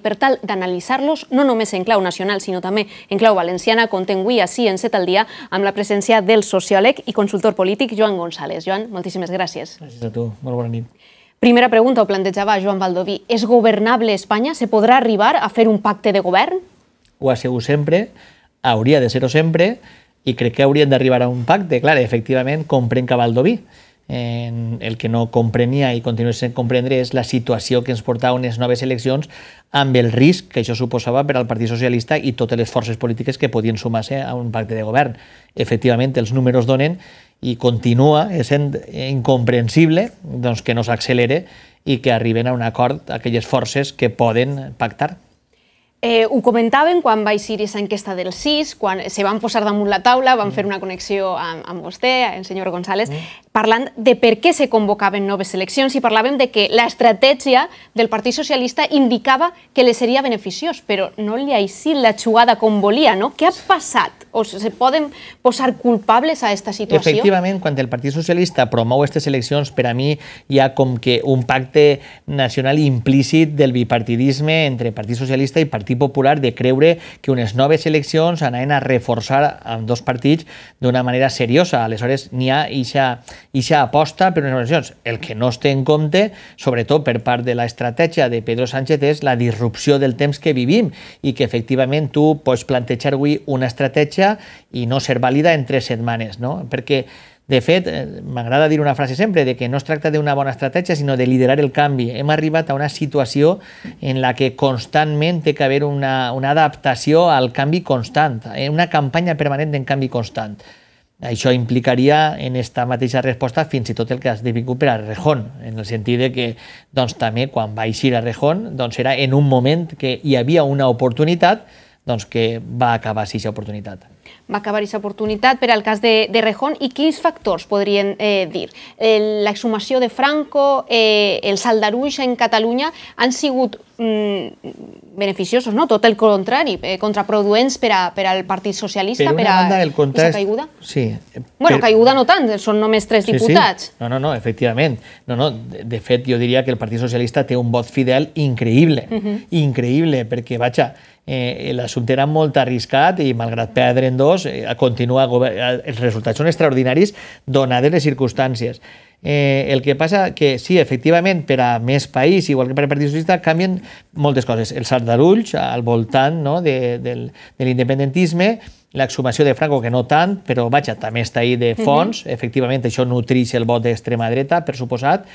per tal d'analitzar-los no només en clau nacional, sinó també en clau valenciana. Contem avui així en set al dia amb la presència del sociòleg i consultor polític Joan González. Joan, moltíssimes gràcies. Gràcies a tu. Molt bona nit. Primera pregunta, ho plantejava Joan Valdoví. És governable Espanya? Se podrà arribar a fer un pacte de govern? Ho ha sigut sempre, hauria de ser-ho sempre, i crec que hauríem d'arribar a un pacte. Clar, efectivament, comprenc que Valdoví eh, el que no comprenia i continua sent comprendre és la situació que ens portava unes noves eleccions amb el risc que això suposava per al Partit Socialista i totes les forces polítiques que podien sumar-se a un pacte de govern. Efectivament, els números donen i continua sent incomprensible doncs, que no s'accelere i que arriben a un acord aquelles forces que poden pactar. Eh, ho comentaven quan va eixir aquesta enquesta del CIS, quan se van posar damunt la taula, van mm. fer una connexió amb, amb vostè, el senyor González, mm. parlant de per què se convocaven noves eleccions i parlàvem de que l'estratègia del Partit Socialista indicava que li seria beneficiós, però no li ha eixit la jugada com volia, no? Què ha passat? O se poden posar culpables a aquesta situació? Efectivament, quan el Partit Socialista promou aquestes eleccions, per a mi hi ha com que un pacte nacional implícit del bipartidisme entre Partit Socialista i Partit Partit Popular de creure que unes noves eleccions anaven a reforçar amb dos partits d'una manera seriosa. Aleshores, n'hi ha ixa, ixa aposta per unes eleccions. El que no es té en compte, sobretot per part de l'estratègia de Pedro Sánchez, és la disrupció del temps que vivim i que efectivament tu pots plantejar avui una estratègia i no ser vàlida en tres setmanes, no? Perquè de fet, eh, m'agrada dir una frase sempre, de que no es tracta d'una bona estratègia, sinó de liderar el canvi. Hem arribat a una situació en la que constantment té que haver una, una adaptació al canvi constant, eh, una campanya permanent en canvi constant. Això implicaria en esta mateixa resposta fins i tot el que has esdevingut per a Rejón, en el sentit de que doncs, també quan va eixir a Rejón doncs, era en un moment que hi havia una oportunitat doncs, que va acabar aquesta oportunitat. Va acabar aquesta oportunitat per al cas de, de Rejón i quins factors podrien eh, dir? Eh, l'exhumació de Franco, eh, salt d'Aruix en Catalunya han sigut mm, beneficiosos, no? tot el contrari, eh, contraproduents per, a, per al Partit Socialista, per, per a banda, el context... caiguda? Sí. Bueno, per... caiguda no tant, són només tres sí, diputats. Sí. No, no, no, efectivament. No, no, de, de fet, jo diria que el Partit Socialista té un vot fidel increïble, uh mhm. -huh. increïble, perquè, vaja, eh, l'assumpte era molt arriscat i malgrat perdre en dos, eh, continua els resultats són extraordinaris donades les circumstàncies. Eh, el que passa que sí, efectivament, per a més país, igual que per a Partit Socialista, canvien moltes coses. Els aldarulls al voltant no, de, del, de l'independentisme, l'exhumació de Franco, que no tant, però vaja, també està ahí de fons, uh -huh. efectivament això nutrix el vot d'extrema dreta, per suposat,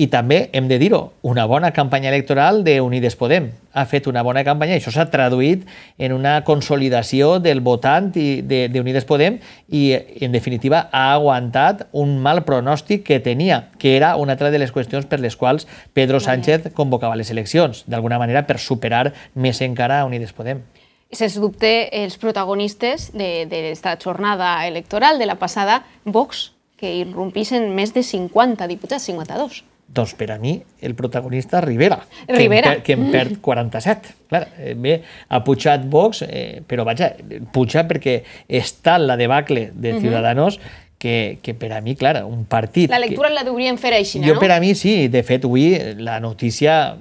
i també, hem de dir-ho, una bona campanya electoral de Unides Podem. Ha fet una bona campanya, això s'ha traduït en una consolidació del votant i de, de Unides Podem i, en definitiva, ha aguantat un mal pronòstic que tenia, que era una altra de les qüestions per les quals Pedro Sánchez convocava les eleccions, d'alguna manera per superar més encara a Unides Podem. Sens dubte, els protagonistes d'aquesta jornada electoral de la passada, Vox, que irrompissin més de 50 diputats, 52. Doncs per a mi, el protagonista Rivera, Rivera. Que, em per, que en perd 47. Mm. Clar, eh, bé, ha pujat Vox, eh, però vaja, puja perquè està la debacle de mhm. Ciudadanos uh -huh que, que per a mi, clar, un partit... La lectura que... la deuríem fer així, no? Jo per a mi sí, de fet, avui la notícia,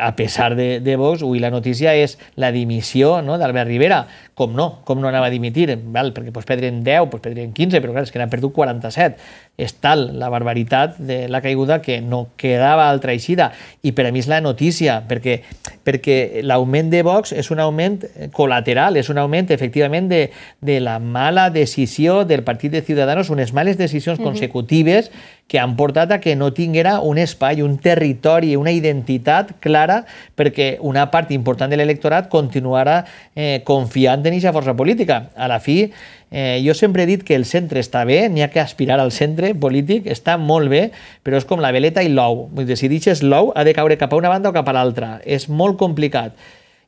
a pesar de, de Vox, avui la notícia és la dimissió no, d'Albert Rivera, com no, com no anava a dimitir, val? perquè pues, perdrien 10, pues, perdrien 15, però clar, és que n'han perdut 47. És tal la barbaritat de la caiguda que no quedava altra eixida. I per a mi és la notícia, perquè, perquè l'augment de Vox és un augment col·lateral, és un augment, efectivament, de, de la mala decisió del partit de Ciutadans, unes males decisions consecutives uh -huh. que han portat a que no tinguera un espai, un territori, una identitat clara, perquè una part important de l'electorat continuarà eh, confiant tenir aquesta força política. A la fi, eh, jo sempre he dit que el centre està bé, n'hi ha que aspirar al centre polític, està molt bé, però és com la veleta i l'ou. Vull dir, si deixes l'ou, ha de caure cap a una banda o cap a l'altra. És molt complicat.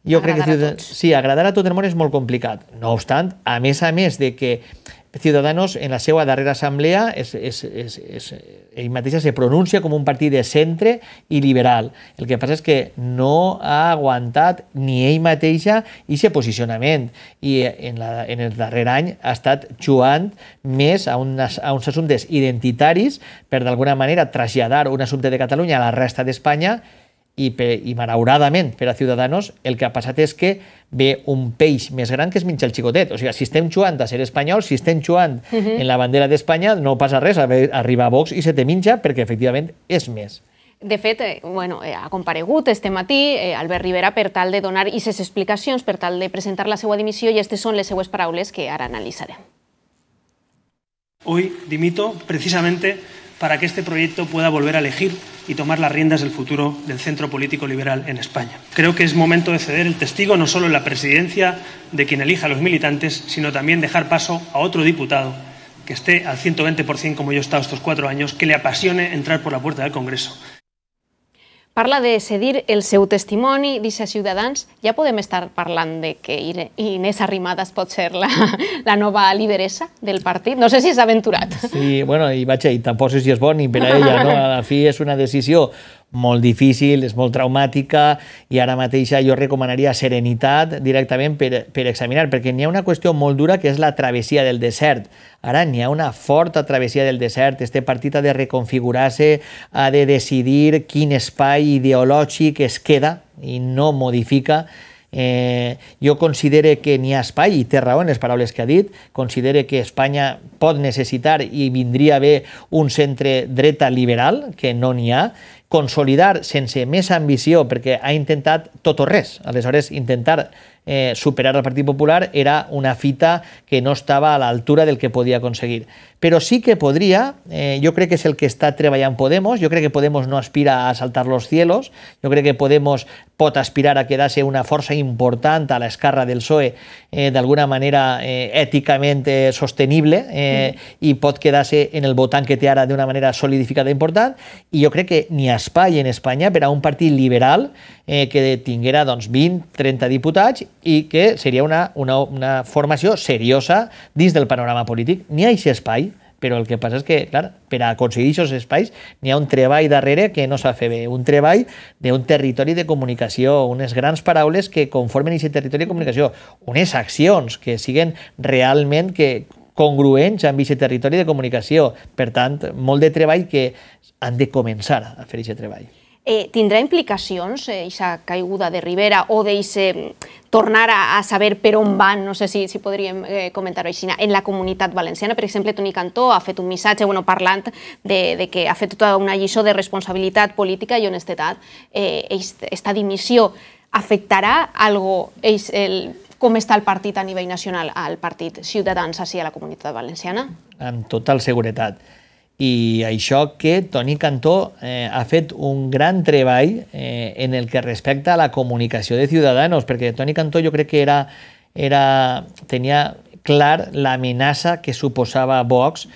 Jo agradar crec que... A tots. Sí, agradar a tot el món és molt complicat. No obstant, a més a més de que Ciudadanos en la seva darrera assemblea és, és, és, és, ell mateix se pronuncia com un partit de centre i liberal. El que passa és que no ha aguantat ni ell mateixa i se posicionament i eh, en, la, en el darrer any ha estat jugant més a, unes, a uns assumptes identitaris per d'alguna manera traslladar un assumpte de Catalunya a la resta d'Espanya i, per, i malauradament per a Ciudadanos el que ha passat és que ve un peix més gran que es menja el xicotet. O sigui, si estem jugant a ser espanyol, si estem jugant uh mhm. -huh. en la bandera d'Espanya, no passa res, arriba a Vox i se te menja perquè efectivament és més. De fet, eh, bueno, eh, ha comparegut este matí eh, Albert Rivera per tal de donar aquestes explicacions, per tal de presentar la seva dimissió i aquestes són les seues paraules que ara analitzarem. Hoy dimito precisamente para que este proyecto pueda volver a elegir y tomar las riendas del futuro del centro político liberal en España. Creo que es momento de ceder el testigo no solo en la presidencia de quien elija a los militantes, sino también dejar paso a otro diputado que esté al 120% como yo he estado estos cuatro años, que le apasione entrar por la puerta del Congreso. Parla de cedir el seu testimoni, dice Ciutadans. Ja podem estar parlant de que Inés Arrimadas pot ser la, la nova lideresa del partit? No sé si és aventurat. Sí, bueno, i a dir, tampoc si és bon ni per a ella, no? A la fi és una decisió molt difícil, és molt traumàtica i ara mateix jo recomanaria serenitat directament per, per examinar, perquè n'hi ha una qüestió molt dura que és la travessia del desert. Ara n'hi ha una forta travessia del desert, este partit ha de reconfigurar-se, ha de decidir quin espai ideològic es queda i no modifica Eh, jo considere que n'hi ha espai, i té raó en les paraules que ha dit, considere que Espanya pot necessitar i vindria bé un centre dreta liberal, que no n'hi ha, consolidar sense més ambició porque ha intentado tot o res. Aleshores, intentar eh, superar al Partido Popular era una fita que no estaba a la altura del que podía conseguir pero sí que podría yo eh, creo que es el que està treballant Podemos, yo creo que Podemos no aspira a saltar los cielos, yo creo que Podemos pot aspirar a quedarse una fuerza importante a la escarra del PSOE eh, de alguna manera éticamente sostenible y pod mm. i pot en el botán que hará de una manera solidificada importante y yo creo que ni a espai en Espanya per a un partit liberal eh, que tinguera doncs, 20-30 diputats i que seria una, una, una formació seriosa dins del panorama polític. N'hi ha aquest espai, però el que passa és que, clar, per a aconseguir aquests espais n'hi ha un treball darrere que no s'ha fet bé, un treball d'un territori de comunicació, unes grans paraules que conformen aquest territori de comunicació, unes accions que siguen realment que congruents amb aquest territori de comunicació. Per tant, molt de treball que han de començar a fer aquest treball. Eh, tindrà implicacions aquesta eh, caiguda de Rivera o d'eixe mm, tornar a, a, saber per on van, no sé si, si podríem eh, comentar-ho així, en la comunitat valenciana. Per exemple, Toni Cantó ha fet un missatge bueno, parlant de, de que ha fet tota una lliçó de responsabilitat política i honestetat. Eh, esta dimissió afectarà algo, eix, el, com està el partit a nivell nacional, el partit Ciutadans, així a la comunitat valenciana? Amb total seguretat. I això que Toni Cantó eh, ha fet un gran treball eh, en el que respecta a la comunicació de Ciutadans, perquè Toni Cantó jo crec que era, era, tenia clar l'amenaça que suposava Vox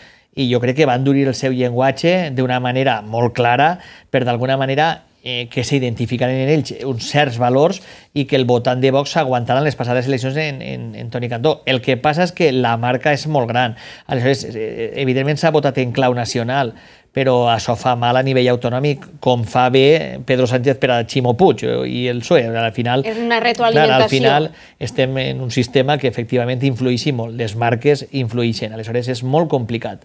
i jo crec que va endurir el seu llenguatge d'una manera molt clara per d'alguna manera eh, que s'identificaran en ells uns certs valors i que el votant de Vox s'aguantarà en les passades eleccions en, en, en Toni Cantó. El que passa és que la marca és molt gran. Aleshores, eh, eh, evidentment s'ha votat en clau nacional, però això fa mal a nivell autonòmic, com fa bé Pedro Sánchez per a Ximo Puig eh, i el PSOE. Al final, és una retroalimentació. Clar, al final estem en un sistema que efectivament influeix molt, les marques influeixen, aleshores és molt complicat.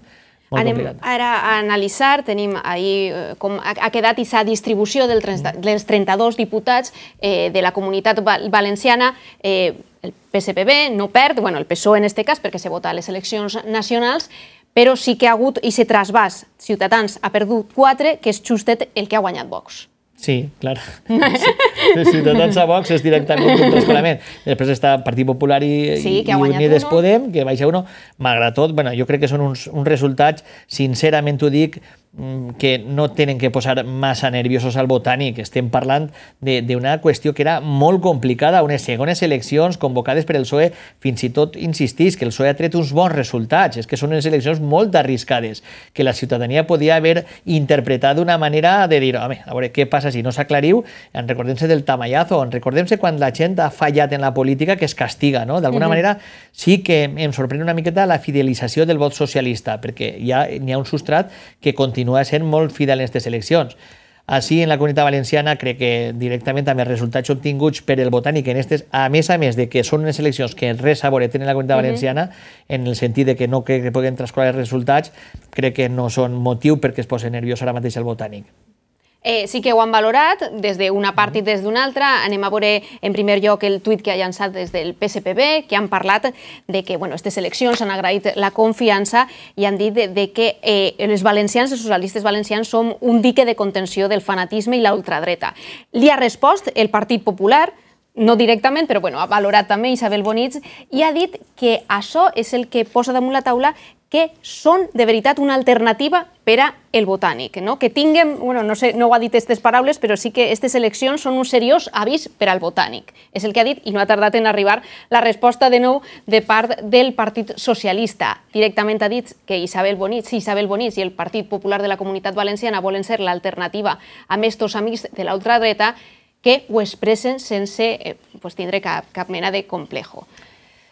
Molt Anem complicat. ara a analitzar, tenim ahir eh, com ha quedat i sa distribució mm. dels 32 diputats eh, de la comunitat valenciana eh, el PSPB no perd, bueno, el PSOE en este cas, perquè se vota a les eleccions nacionals, però sí que ha hagut i se trasbàs. Ciutadans ha perdut 4, que és justet el que ha guanyat Vox. Sí, clar. Sí, Ciutadans a Vox és directament contra l'escolament. Després està el Partit Popular i, sí, i Unides uno. Podem, que baixa uno. Malgrat tot, bueno, jo crec que són uns, uns resultats, sincerament ho dic, Mm, que no tenen que posar massa nerviosos al botànic. Estem parlant d'una qüestió que era molt complicada, unes segones eleccions convocades per el PSOE, fins i tot insistís que el PSOE ha tret uns bons resultats, és que són unes eleccions molt arriscades, que la ciutadania podia haver interpretat d'una manera de dir, home, a veure què passa si no s'aclariu, en recordem-se del tamallazo, en recordem-se quan la gent ha fallat en la política que es castiga, no? D'alguna manera sí que em sorprèn una miqueta la fidelització del vot socialista, perquè ja n'hi ha un substrat que continua continua sent molt fidel en aquestes eleccions. Així, en la comunitat valenciana, crec que directament també els resultats obtinguts per el botànic en aquestes, a més a més de que són unes eleccions que res a veure tenen la comunitat uh mhm. -huh. valenciana, en el sentit de que no crec que puguen transcorrer els resultats, crec que no són motiu perquè es posa nerviós ara mateix el botànic. Eh, sí que ho han valorat des d'una part i des d'una altra. Anem a veure en primer lloc el tuit que ha llançat des del PSPB, que han parlat de que bueno, aquestes eleccions han agraït la confiança i han dit de, de que eh, els valencians, els socialistes valencians, som un dique de contenció del fanatisme i la ultradreta. Li ha respost el Partit Popular, no directament, però bueno, ha valorat també Isabel Bonits i ha dit que això és el que posa damunt la taula que són de veritat una alternativa per a el botànic, no? que tinguem, bueno, no, sé, no ho ha dit aquestes paraules, però sí que aquestes eleccions són un seriós avís per al botànic. És el que ha dit i no ha tardat en arribar la resposta de nou de part del Partit Socialista. Directament ha dit que Isabel Bonit, si Isabel Bonit i el Partit Popular de la Comunitat Valenciana volen ser l'alternativa a estos amics de la dreta, que ho expressen sense eh, pues, tindre cap, cap mena de complejo.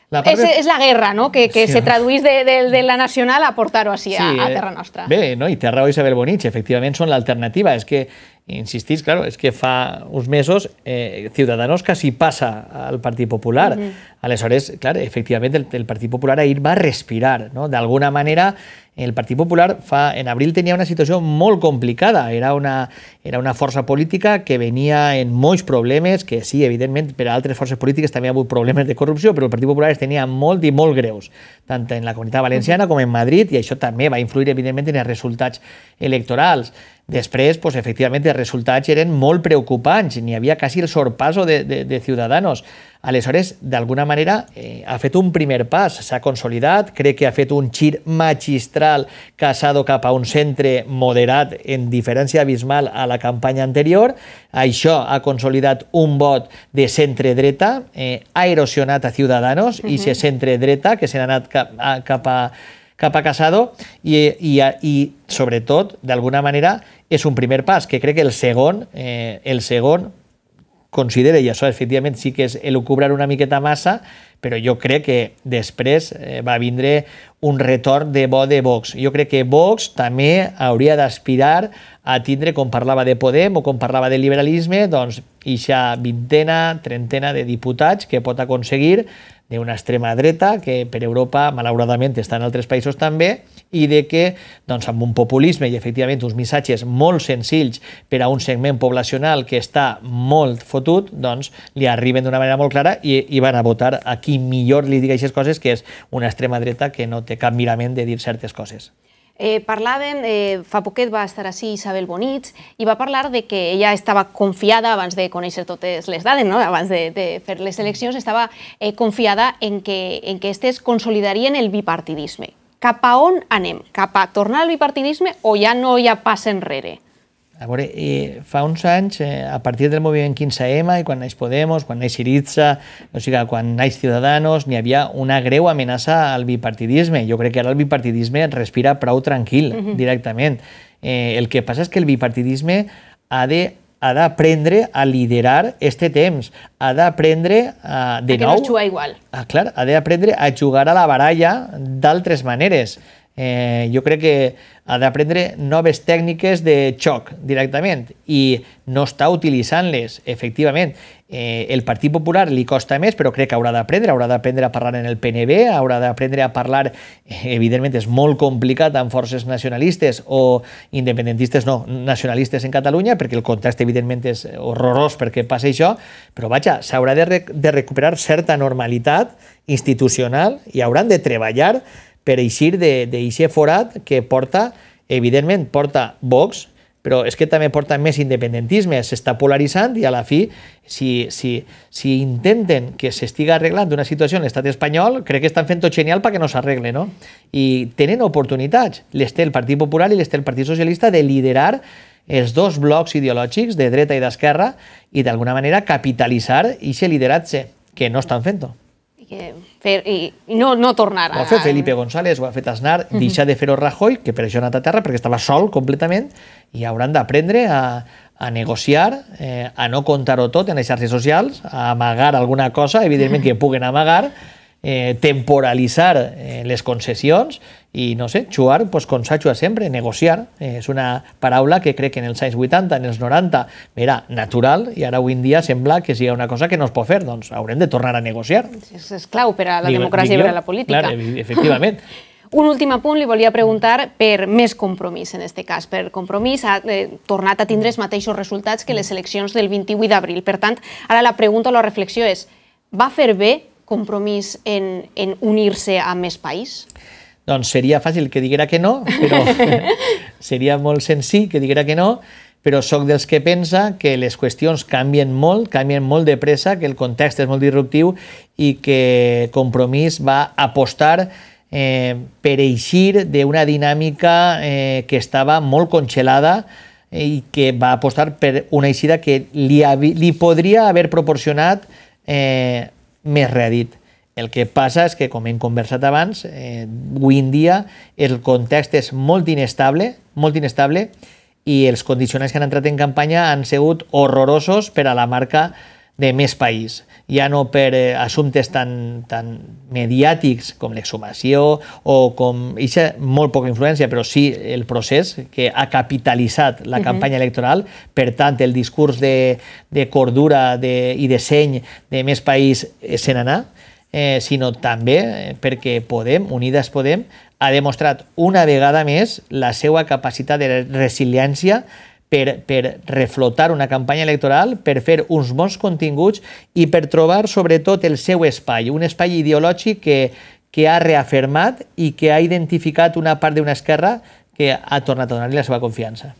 La part... és, és la guerra, no?, que, que sí. se traduís de, de, de la nacional a portar-ho així sí, a, a eh. terra nostra. Bé, no? i terra o Isabel Bonich, efectivament són l'alternativa. És que insistís, claro, és que fa uns mesos eh, Ciutadanos quasi passa al Partit Popular. Mm -hmm. Aleshores, clar, efectivament, el, el Partit Popular ahir va respirar. No? D'alguna manera, el Partit Popular fa, en abril tenia una situació molt complicada. Era una, era una força política que venia en molts problemes, que sí, evidentment, per a altres forces polítiques també hi ha hagut problemes de corrupció, però el Partit Popular es tenia molt i molt greus, tant en la comunitat valenciana com en Madrid, i això també va influir, evidentment, en els resultats electorals. Després, pues, efectivament, els resultats eren molt preocupants, n'hi havia quasi el sorpasso de, de, de Ciudadanos. Aleshores, d'alguna manera, eh, ha fet un primer pas, s'ha consolidat, crec que ha fet un xir magistral casado cap a un centre moderat en diferència abismal a la campanya anterior. Això ha consolidat un vot de centre-dreta, eh, ha erosionat a Ciudadanos uh -huh. i mhm. se centre-dreta, que se n'ha anat cap a, cap a cap a Casado i, i, i sobretot, d'alguna manera, és un primer pas, que crec que el segon, eh, el segon considere, i això efectivament sí que és el cobrar una miqueta massa, però jo crec que després eh, va vindre un retorn de bo de Vox. Jo crec que Vox també hauria d'aspirar a tindre, com parlava de Podem o com parlava de liberalisme, doncs, ixa vintena, trentena de diputats que pot aconseguir d'una extrema dreta que per Europa, malauradament, està en altres països també, i de que doncs, amb un populisme i efectivament uns missatges molt senzills per a un segment poblacional que està molt fotut, doncs li arriben d'una manera molt clara i, i van a votar a qui millor li digui aquestes coses, que és una extrema dreta que no té cap mirament de dir certes coses. Eh, parlaven, eh, fa poquet va estar així Isabel Bonits i va parlar de que ella estava confiada, abans de conèixer totes les dades, no? abans de, de fer les eleccions, estava eh, confiada en que, en que estes consolidarien el bipartidisme. Cap a on anem? Cap a tornar al bipartidisme o ja no hi ha pas enrere? A veure, eh, fa uns anys, eh, a partir del moviment 15M i quan naix Podemos, quan naix Iritza, o sigui, quan naix Ciudadanos, n'hi havia una greu amenaça al bipartidisme. Jo crec que ara el bipartidisme respira prou tranquil, uh mhm. -huh. directament. Eh, el que passa és que el bipartidisme ha de ha d'aprendre a liderar este temps, ha d'aprendre uh, de a nou... A que no es juga igual. Ah, clar, ha d'aprendre a jugar a la baralla d'altres maneres eh, jo crec que ha d'aprendre noves tècniques de xoc directament i no està utilitzant-les, efectivament. Eh, el Partit Popular li costa més, però crec que haurà d'aprendre, haurà d'aprendre a parlar en el PNB, haurà d'aprendre a parlar, eh, evidentment és molt complicat amb forces nacionalistes o independentistes, no, nacionalistes en Catalunya, perquè el context evidentment és horrorós perquè passa això, però vaja, s'haurà de, rec de recuperar certa normalitat institucional i hauran de treballar per eixir d'aquest forat que porta, evidentment, porta Vox, però és que també porta més independentisme, s'està polaritzant i a la fi, si, si, si intenten que s'estiga arreglant una situació en l'estat espanyol, crec que estan fent tot genial perquè no s'arregle, no? I tenen oportunitats, les té el Partit Popular i les té el Partit Socialista, de liderar els dos blocs ideològics de dreta i d'esquerra i d'alguna manera capitalitzar i ser lideratge, que no estan fent-ho. I que fer, i no, no tornar a... Ho va fer Felipe González, ho ha fet Aznar, uh -huh. deixar de fer-ho Rajoy, que per això ha anat a terra, perquè estava sol completament, i hauran d'aprendre a, a negociar, eh, a no contar-ho tot en les xarxes socials, a amagar alguna cosa, evidentment que puguen amagar, eh, temporalitzar eh, les concessions i no sé, xuar, pues, com s'ha sempre, negociar, eh, és una paraula que crec que en els anys 80, en els 90, era natural i ara avui en dia sembla que si hi ha una cosa que no es pot fer, doncs haurem de tornar a negociar. És, és clau per a la Digue, democràcia i per a la política. Clar, efectivament. Un últim apunt, li volia preguntar per més compromís, en aquest cas. Per compromís ha eh, tornat a tindre els mateixos resultats que les eleccions del 28 d'abril. Per tant, ara la pregunta o la reflexió és, va fer bé compromís en, en unir-se a més país? Doncs seria fàcil que diguera que no, però seria molt senzill que diguera que no, però sóc dels que pensa que les qüestions canvien molt, canvien molt de pressa, que el context és molt disruptiu i que Compromís va apostar eh, per eixir d'una dinàmica eh, que estava molt congelada eh, i que va apostar per una eixida que li, li podria haver proporcionat eh, més rèdit. El que passa és que, com hem conversat abans, eh, avui en dia el context és molt inestable, molt inestable, i els condicionants que han entrat en campanya han sigut horrorosos per a la marca de més país, ja no per eh, assumptes tan, tan mediàtics com l'exhumació o com... Ixa molt poca influència, però sí el procés que ha capitalitzat la uh -huh. campanya electoral. Per tant, el discurs de, de cordura de, i de seny de més país eh, se n'anà eh, sinó també eh, perquè Podem, Unides Podem, ha demostrat una vegada més la seva capacitat de resiliència per, per reflotar una campanya electoral, per fer uns bons continguts i per trobar sobretot el seu espai, un espai ideològic que, que ha reafirmat i que ha identificat una part d'una esquerra que ha tornat a donar-li la seva confiança.